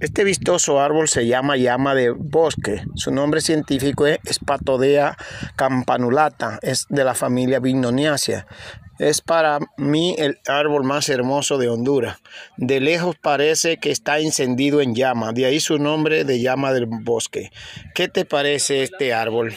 Este vistoso árbol se llama llama de bosque. Su nombre científico es Spatodea campanulata. Es de la familia Vignoniacea. Es para mí el árbol más hermoso de Honduras. De lejos parece que está encendido en llama. De ahí su nombre de llama del bosque. ¿Qué te parece este árbol?